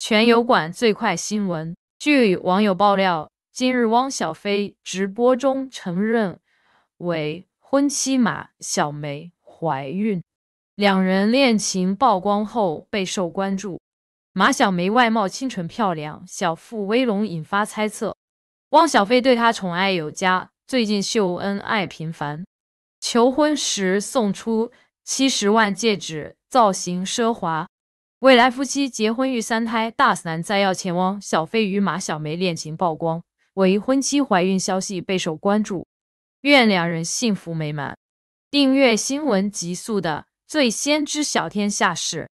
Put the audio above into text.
全油管最快新闻。据网友爆料，近日汪小菲直播中承认，为婚妻马小梅怀孕。两人恋情曝光后备受关注。马小梅外貌清纯漂亮，小腹微隆引发猜测。汪小菲对她宠爱有加，最近秀恩爱频繁，求婚时送出七十万戒指，造型奢华。未来夫妻结婚育三胎，大三再要前汪小飞与马小梅恋情曝光，未婚妻怀孕消息备受关注。愿两人幸福美满。订阅新闻极速的，最先知晓天下事。